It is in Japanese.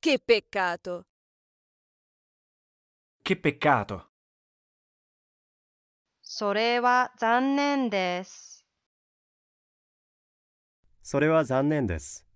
Che peccato! Che peccato! それは残念です。それは残念です。